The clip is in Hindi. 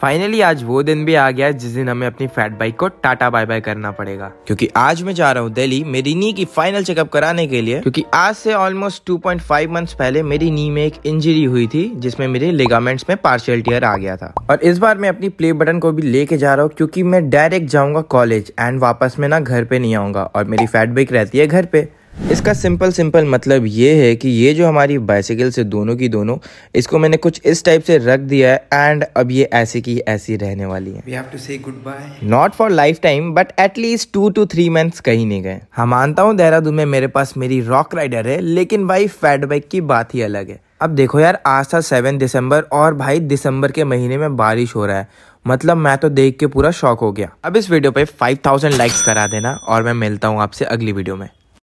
फाइनली आज वो दिन भी आ गया जिस दिन हमें अपनी फैट बाइक को टाटा बाय बाय करना पड़ेगा क्योंकि आज मैं जा रहा हूँ दिल्ली मेरी नी की फाइनल चेकअप कराने के लिए क्योंकि आज से ऑलमोस्ट 2.5 मंथ्स पहले मेरी नी में एक इंजरी हुई थी जिसमें मेरे लिगामेंट्स में पार्शियल टीयर आ गया था और इस बार मैं अपनी प्ले बटन को भी लेके जा रहा हूँ क्यूँकी मैं डायरेक्ट जाऊंगा कॉलेज एंड वापस में ना घर पे नहीं आऊंगा और मेरी फैट बाइक रहती है घर पे इसका सिंपल सिंपल मतलब ये है कि ये जो हमारी बाइसिकल से दोनों की दोनों इसको मैंने कुछ इस टाइप से रख दिया है एंड अब ये ऐसे की ऐसी रहने वाली है not for life time but at least two two three months कहीं नहीं गए हम हाँ, मानता हूँ देहरादून में मेरे पास मेरी रॉक राइडर है लेकिन भाई फैट बाइक की बात ही अलग है अब देखो यार आज था सेवन दिसंबर और भाई दिसंबर के महीने में बारिश हो रहा है मतलब मैं तो देख के पूरा शौक हो गया अब इस वीडियो पे 5000 लाइक्स करा देना और मैं मिलता हूँ आपसे अगली वीडियो में